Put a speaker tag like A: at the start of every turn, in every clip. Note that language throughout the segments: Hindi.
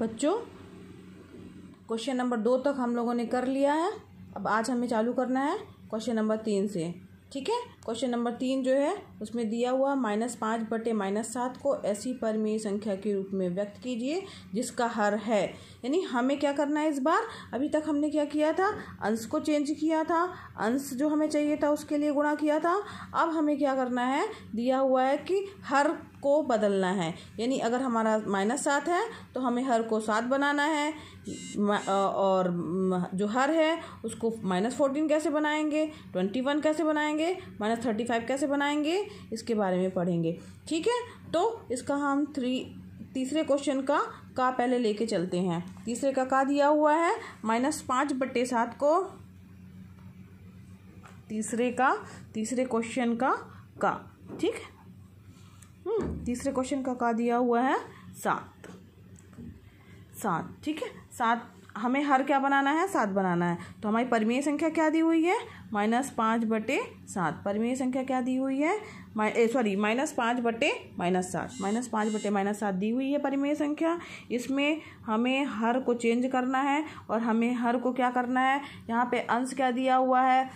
A: बच्चों क्वेश्चन नंबर दो तक हम लोगों ने कर लिया है अब आज हमें चालू करना है क्वेश्चन नंबर तीन से ठीक है क्वेश्चन नंबर तीन जो है उसमें दिया हुआ माइनस पाँच बटे माइनस सात को ऐसी परमीय संख्या के रूप में व्यक्त कीजिए जिसका हर है यानी हमें क्या करना है इस बार अभी तक हमने क्या किया था अंश को चेंज किया था अंश जो हमें चाहिए था उसके लिए गुणा किया था अब हमें क्या करना है दिया हुआ है कि हर को बदलना है यानी अगर हमारा माइनस सात है तो हमें हर को सात बनाना है और जो हर है उसको माइनस फोर्टीन कैसे बनाएंगे ट्वेंटी वन कैसे बनाएंगे माइनस माइनस थर्टी फाइव कैसे बनाएंगे इसके बारे में पढ़ेंगे ठीक है तो इसका हम थ्री तीसरे क्वेश्चन का का पहले लेके चलते हैं तीसरे का का दिया हुआ है माइनस पाँच बट्टे सात को तीसरे का तीसरे क्वेश्चन का का ठीक हम्म तीसरे क्वेश्चन का का दिया हुआ है सात सात ठीक है सात हमें हर क्या बनाना है सात बनाना है तो हमारी परमीय संख्या क्या दी हुई है माइनस पाँच बटे सात परमीय संख्या क्या दी हुई है सॉरी माइनस पाँच बटे माइनस सात माइनस पाँच बटे माइनस सात दी हुई है परिमेय संख्या इसमें हमें हर को चेंज करना है और हमें हर को क्या करना है यहाँ पे अंश क्या दिया हुआ है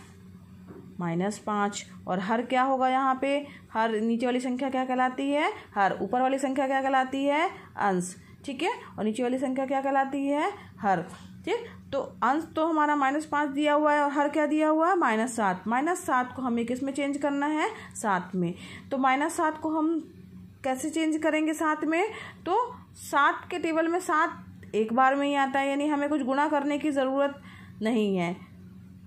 A: माइनस पाँच और हर क्या होगा यहाँ पे हर नीचे वाली संख्या क्या कहलाती है हर ऊपर वाली संख्या क्या कहलाती है अंश ठीक है और नीचे वाली संख्या क्या कहलाती है हर ठीक तो अंश तो हमारा माइनस पाँच दिया हुआ है और हर क्या दिया हुआ है माइनस सात माइनस सात को हमें किस में चेंज करना है सात में तो माइनस सात को हम कैसे चेंज करेंगे सात में तो सात के टेबल में सात एक बार में ही आता है यानी हमें कुछ गुणा करने की ज़रूरत नहीं है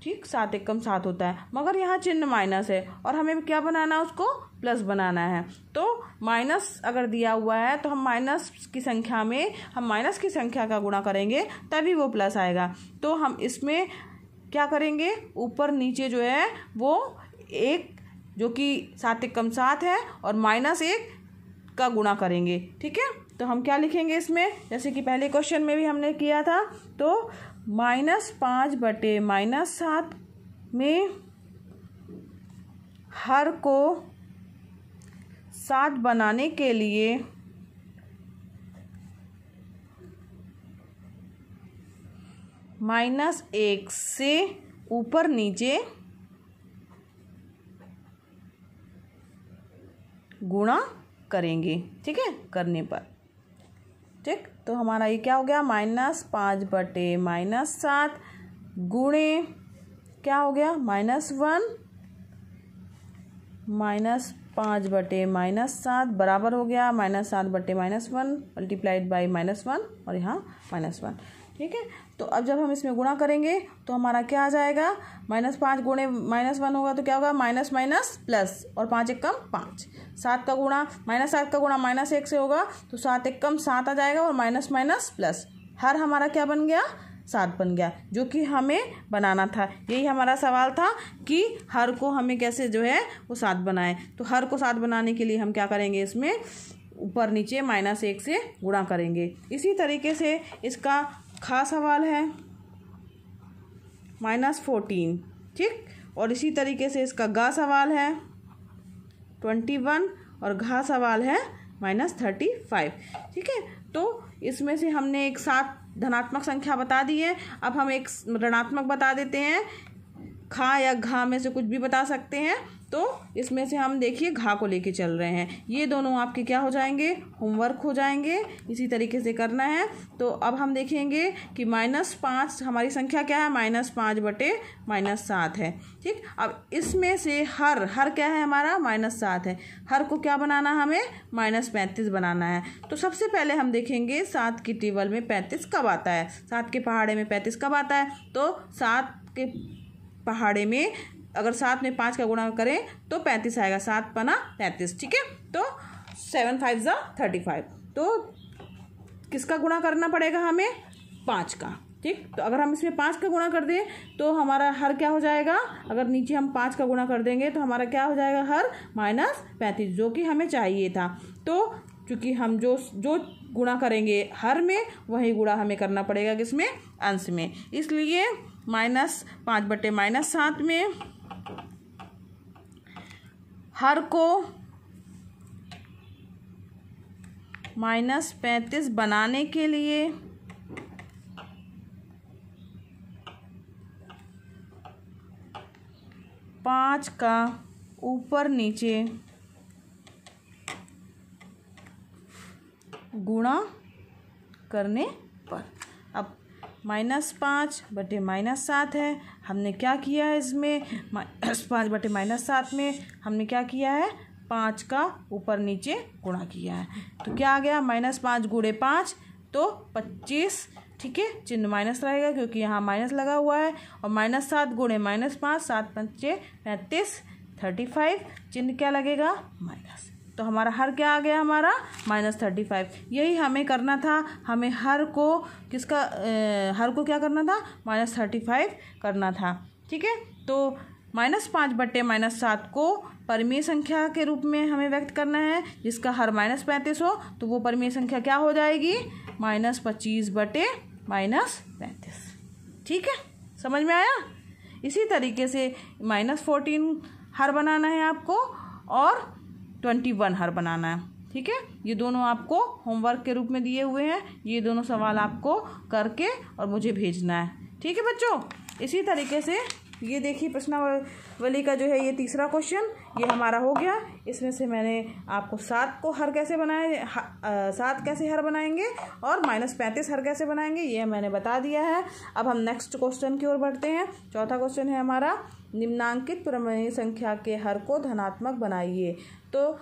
A: ठीक सात एक कम सात होता है मगर यहाँ चिन्ह माइनस है और हमें क्या बनाना है उसको प्लस बनाना है तो माइनस अगर दिया हुआ है तो हम माइनस की संख्या में हम माइनस की संख्या का गुणा करेंगे तभी वो प्लस आएगा तो हम इसमें क्या करेंगे ऊपर नीचे जो है वो एक जो कि सात एक कम सात है और माइनस एक का गुणा करेंगे ठीक है तो हम क्या लिखेंगे इसमें जैसे कि पहले क्वेश्चन में भी हमने किया था तो माइनस पाँच बटे माइनस सात में हर को सात बनाने के लिए माइनस एक से ऊपर नीचे गुणा करेंगे ठीक है करने पर ठीक तो हमारा ये क्या हो गया माइनस पाँच बटे माइनस सात गुणे क्या हो गया माइनस वन माइनस पाँच बटे माइनस सात बराबर हो गया माइनस सात बटे minus one multiplied by minus one और यहाँ माइनस वन ठीक है तो अब जब हम इसमें गुणा करेंगे तो हमारा क्या आ जाएगा माइनस पाँच गुणे माइनस वन होगा तो क्या होगा माइनस माइनस प्लस और पाँच एक कम पाँच सात का गुणा माइनस सात का गुणा माइनस एक से होगा तो सात एक कम सात आ जाएगा और माइनस माइनस प्लस हर हमारा क्या बन गया सात बन गया जो कि हमें बनाना था यही हमारा सवाल था कि हर को हमें कैसे जो है वो सात बनाए तो हर को सात बनाने के लिए हम क्या करेंगे इसमें ऊपर नीचे माइनस एक से गुणा करेंगे इसी तरीके से इसका खा सवाल है माइनस फोर्टीन ठीक और इसी तरीके से इसका गा सवाल है ट्वेंटी वन और घा सवाल है माइनस थर्टी फाइव ठीक है तो इसमें से हमने एक सात धनात्मक संख्या बता दी है अब हम एक ऋणात्मक बता देते हैं खा या घा में से कुछ भी बता सकते हैं तो इसमें से हम देखिए घा को लेके चल रहे हैं ये दोनों आपके क्या हो जाएंगे होमवर्क हो जाएंगे इसी तरीके से करना है तो अब हम देखेंगे कि माइनस पाँच हमारी संख्या क्या है माइनस पाँच बटे माइनस सात है ठीक अब इसमें से हर हर क्या है हमारा माइनस सात है हर को क्या बनाना हमें माइनस पैंतीस बनाना है तो सबसे पहले हम देखेंगे सात की टेबल में पैंतीस कब आता है सात के पहाड़े में पैंतीस कब आता है तो सात के पहाड़े में अगर सात में पाँच का गुणा करें तो पैंतीस आएगा सात पना पैंतीस ठीक है तो सेवन फाइव ज़ा थर्टी फाइव तो किसका गुणा करना पड़ेगा हमें पाँच का ठीक तो अगर हम इसमें पाँच का गुणा कर दें तो हमारा हर क्या हो जाएगा अगर नीचे हम पाँच का गुणा कर देंगे तो हमारा क्या हो जाएगा हर माइनस पैंतीस जो कि हमें चाहिए था तो चूँकि हम जो जो गुणा करेंगे हर में वही गुणा हमें करना पड़ेगा किसमें अंश में इसलिए माइनस पाँच बटे माइनस सात में हर को माइनस पैंतीस बनाने के लिए पाँच का ऊपर नीचे गुणा करने पर माइनस पाँच बटे माइनस सात है हमने क्या किया है इसमें माइनस पाँच बटे माइनस सात में हमने क्या किया है पाँच का ऊपर नीचे गुणा किया है तो क्या आ गया माइनस पाँच गुड़े पाँच तो पच्चीस ठीक है चिन्ह माइनस रहेगा क्योंकि यहाँ माइनस लगा हुआ है और माइनस सात गुड़े माइनस पाँच सात पंचे पैंतीस थर्टी फाइव चिन्ह क्या लगेगा माइनस तो हमारा हर क्या आ गया हमारा माइनस थर्टी फाइव यही हमें करना था हमें हर को किसका ए, हर को क्या करना था माइनस थर्टी फाइव करना था ठीक है तो माइनस पाँच बट्टे माइनस सात को परमीय संख्या के रूप में हमें व्यक्त करना है जिसका हर माइनस पैंतीस हो तो वो परमीय संख्या क्या हो जाएगी माइनस पच्चीस बटे माइनस पैंतीस ठीक है समझ में आया इसी तरीके से माइनस फोर्टीन हर बनाना है आपको और ट्वेंटी वन हर बनाना है ठीक है ये दोनों आपको होमवर्क के रूप में दिए हुए हैं ये दोनों सवाल आपको करके और मुझे भेजना है ठीक है बच्चों इसी तरीके से ये देखिए प्रश्नावली का जो है ये तीसरा क्वेश्चन ये हमारा हो गया इसमें से मैंने आपको सात को हर कैसे बनाए सात कैसे हर बनाएंगे और माइनस पैंतीस हर कैसे बनाएंगे ये मैंने बता दिया है अब हम नेक्स्ट क्वेश्चन की ओर बढ़ते हैं चौथा क्वेश्चन है हमारा निम्नांकित प्रमेय संख्या के हर को धनात्मक बनाइए तो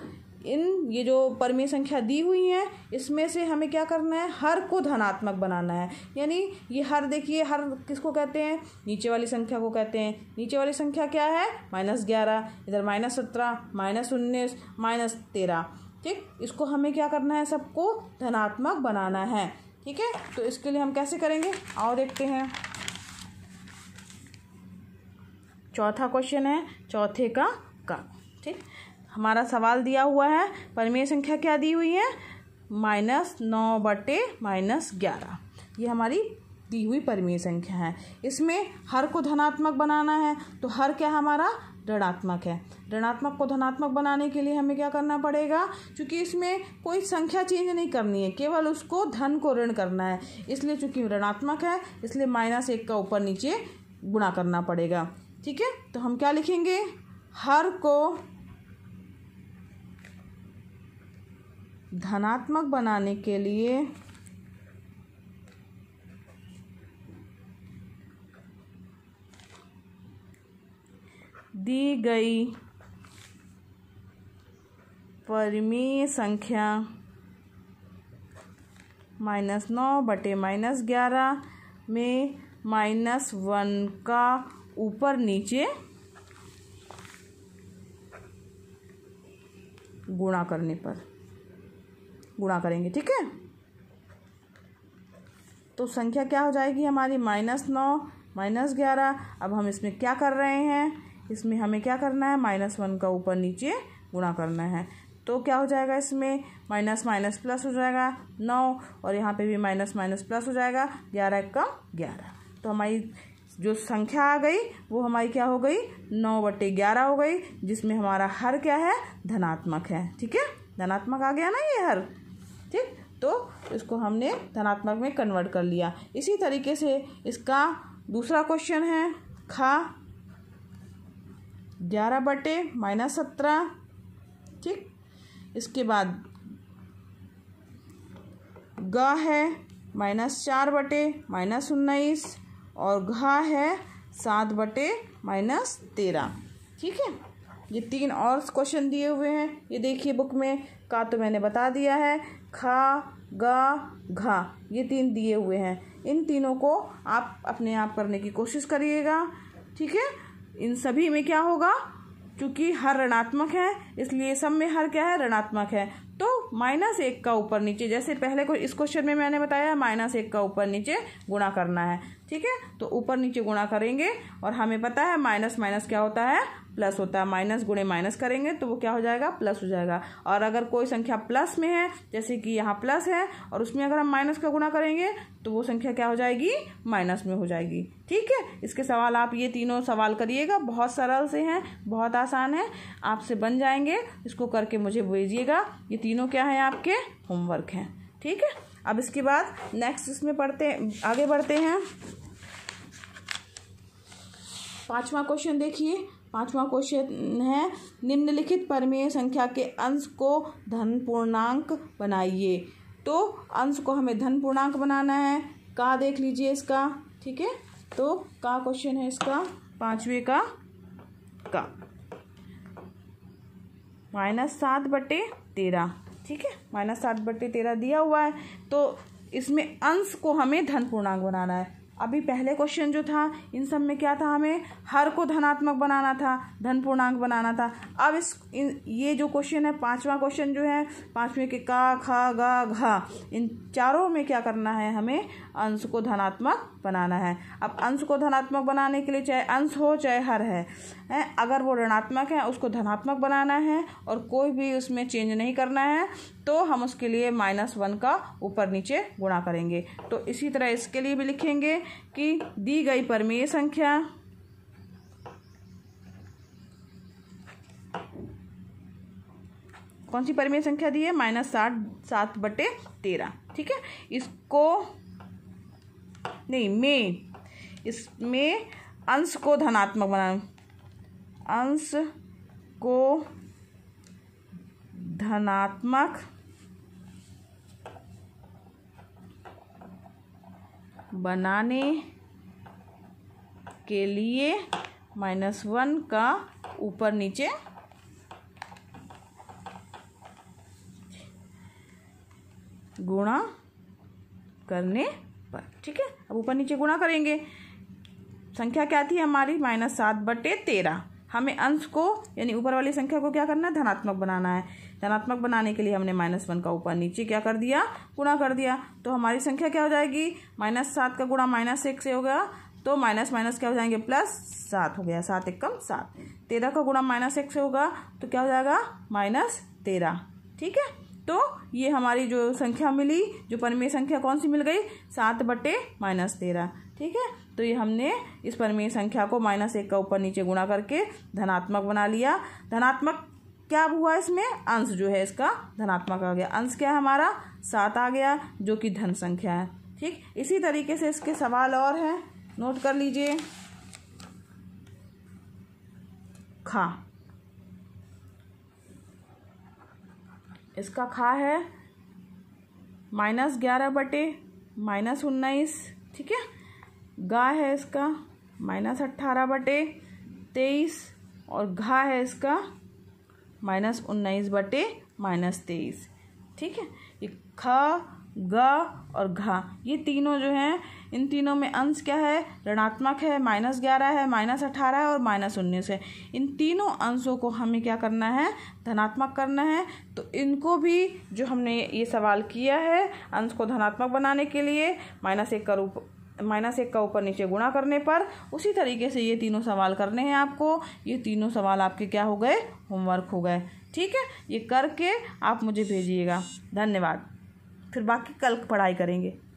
A: इन ये जो परमीय संख्या दी हुई है इसमें से हमें क्या करना है हर को धनात्मक बनाना है यानी ये हर देखिए हर किसको कहते हैं नीचे वाली संख्या को कहते हैं नीचे वाली संख्या क्या है माइनस ग्यारह इधर माइनस सत्रह माइनस उन्नीस माइनस तेरह ठीक इसको हमें क्या करना है सबको धनात्मक बनाना है ठीक है तो इसके लिए हम कैसे करेंगे आओ देखते हैं चौथा क्वेश्चन है चौथे का का ठीक हमारा सवाल दिया हुआ है परिमेय संख्या क्या दी हुई है माइनस नौ बटे माइनस ग्यारह ये हमारी दी हुई परिमेय संख्या है इसमें हर को धनात्मक बनाना है तो हर क्या हमारा ऋणात्मक है ऋणात्मक को धनात्मक बनाने के लिए हमें क्या करना पड़ेगा क्योंकि इसमें कोई संख्या चेंज नहीं करनी है केवल उसको धन को ऋण करना है इसलिए चूंकि ऋणात्मक है इसलिए माइनस एक का ऊपर नीचे गुणा करना पड़ेगा ठीक है तो हम क्या लिखेंगे हर को धनात्मक बनाने के लिए दी गई परिमेय संख्या माइनस नौ बटे माइनस ग्यारह में माइनस वन का ऊपर नीचे गुणा करने पर गुणा करेंगे ठीक है तो संख्या क्या हो जाएगी हमारी माइनस नौ माइनस ग्यारह अब हम इसमें क्या कर रहे हैं इसमें हमें क्या करना है माइनस वन का ऊपर नीचे गुणा करना है तो क्या हो जाएगा इसमें माइनस माइनस प्लस हो जाएगा नौ और यहाँ पे भी माइनस माइनस प्लस हो जाएगा ग्यारह कम ग्यारह तो हमारी जो संख्या आ गई वो हमारी क्या हो गई नौ बटे ग्यारह हो गई जिसमें हमारा हर क्या है धनात्मक है ठीक है धनात्मक आ गया ना ये हर ठीक तो इसको हमने धनात्मक में कन्वर्ट कर लिया इसी तरीके से इसका दूसरा क्वेश्चन है खा ग्यारह बटे माइनस सत्रह ठीक इसके बाद ग है माइनस चार बटे माइनस उन्नीस और घा है सात बटे माइनस तेरह ठीक है ये तीन और क्वेश्चन दिए हुए हैं ये देखिए बुक में का तो मैंने बता दिया है खा गा घा ये तीन दिए हुए हैं इन तीनों को आप अपने आप करने की कोशिश करिएगा ठीक है इन सभी में क्या होगा क्योंकि हर ऋणात्मक है इसलिए सब में हर क्या है ऋणात्मक है तो माइनस एक का ऊपर नीचे जैसे पहले को इस क्वेश्चन में मैंने बताया माइनस एक का ऊपर नीचे गुणा करना है ठीक है तो ऊपर नीचे गुणा करेंगे और हमें पता है माइनस माइनस क्या होता है प्लस होता है माइनस गुणे माइनस करेंगे तो वो क्या हो जाएगा प्लस हो जाएगा और अगर कोई संख्या प्लस में है जैसे कि यहाँ प्लस है और उसमें अगर हम माइनस का गुणा करेंगे तो वो संख्या क्या हो जाएगी माइनस में हो जाएगी ठीक है इसके सवाल आप ये तीनों सवाल करिएगा बहुत सरल से हैं बहुत आसान है आपसे बन जाएंगे इसको करके मुझे भेजिएगा ये तीनों क्या है आपके होमवर्क हैं ठीक है अब इसके बाद नेक्स्ट इसमें पढ़ते आगे बढ़ते हैं पांचवा क्वेश्चन देखिए पांचवा क्वेश्चन है निम्नलिखित परमेय संख्या के अंश को धन पूर्णांक बनाइए तो अंश को हमें धन पूर्णांक बनाना है का देख लीजिए इसका ठीक है तो का क्वेश्चन है इसका पांचवे का का माइनस सात बटे तेरह ठीक है माइनस सात बटे तेरह दिया हुआ है तो इसमें अंश को हमें धन पूर्णांक बनाना है अभी पहले क्वेश्चन जो था इन सब में क्या था हमें हर को धनात्मक बनाना था धन पूर्णांक बनाना था अब इस इन ये जो क्वेश्चन है पांचवा क्वेश्चन जो है पांचवें के का खा गा घा इन चारों में क्या करना है हमें अंश को धनात्मक बनाना है अब अंश को धनात्मक बनाने के लिए चाहे अंश हो चाहे हर है हैं अगर वो ऋणात्मक है उसको धनात्मक बनाना है और कोई भी उसमें चेंज नहीं करना है तो हम उसके लिए माइनस वन का ऊपर नीचे गुणा करेंगे तो इसी तरह इसके लिए भी लिखेंगे कि दी गई परमीय संख्या कौन सी परिमेय संख्या दी है माइनस साठ सात बटे तेरह ठीक है इसको नहीं में इसमें अंश को धनात्मक बनाना अंश को धनात्मक बनाने के लिए माइनस वन का ऊपर नीचे गुणा करने पर ठीक है अब ऊपर नीचे गुणा करेंगे संख्या क्या थी हमारी माइनस सात बटे तेरह हमें अंश को यानी ऊपर वाली संख्या को क्या करना है धनात्मक बनाना है धनात्मक बनाने के लिए हमने माइनस वन का ऊपर नीचे क्या कर दिया गुणा कर दिया तो हमारी संख्या क्या हो जाएगी माइनस सात का गुणा माइनस एक से होगा तो माइनस माइनस क्या हो जाएंगे प्लस सात हो गया सात एक कम सात तेरह का गुणा माइनस एक से होगा तो क्या हो जाएगा माइनस तेरह ठीक है तो ये हमारी जो संख्या मिली जो परमेय संख्या कौन सी मिल गई सात बटे माइनस तेरह ठीक है तो ये हमने इस परमेय संख्या को माइनस एक का ऊपर नीचे गुणा करके धनात्मक बना लिया धनात्मक क्या अब हुआ इसमें अंश जो है इसका धनात्मक आ गया अंश क्या है हमारा सात आ गया जो कि धन संख्या है ठीक इसी तरीके से इसके सवाल और हैं नोट कर लीजिए खा इसका खा है माइनस ग्यारह बटे माइनस उन्नीस ठीक है गा है इसका माइनस अट्ठारह बटे तेईस और घा है इसका माइनस उन्नीस बटे माइनस तेईस ठीक है ये ख ग और घा ये तीनों जो हैं इन तीनों में अंश क्या है ऋणात्मक है माइनस ग्यारह है माइनस अठारह है और माइनस उन्नीस है इन तीनों अंशों को हमें क्या करना है धनात्मक करना है तो इनको भी जो हमने ये सवाल किया है अंश को धनात्मक बनाने के लिए माइनस एक का रूप माइनस एक का ऊपर नीचे गुणा करने पर उसी तरीके से ये तीनों सवाल करने हैं आपको ये तीनों सवाल आपके क्या हो गए होमवर्क हो गए ठीक है ये करके आप मुझे भेजिएगा धन्यवाद फिर बाकी कल पढ़ाई करेंगे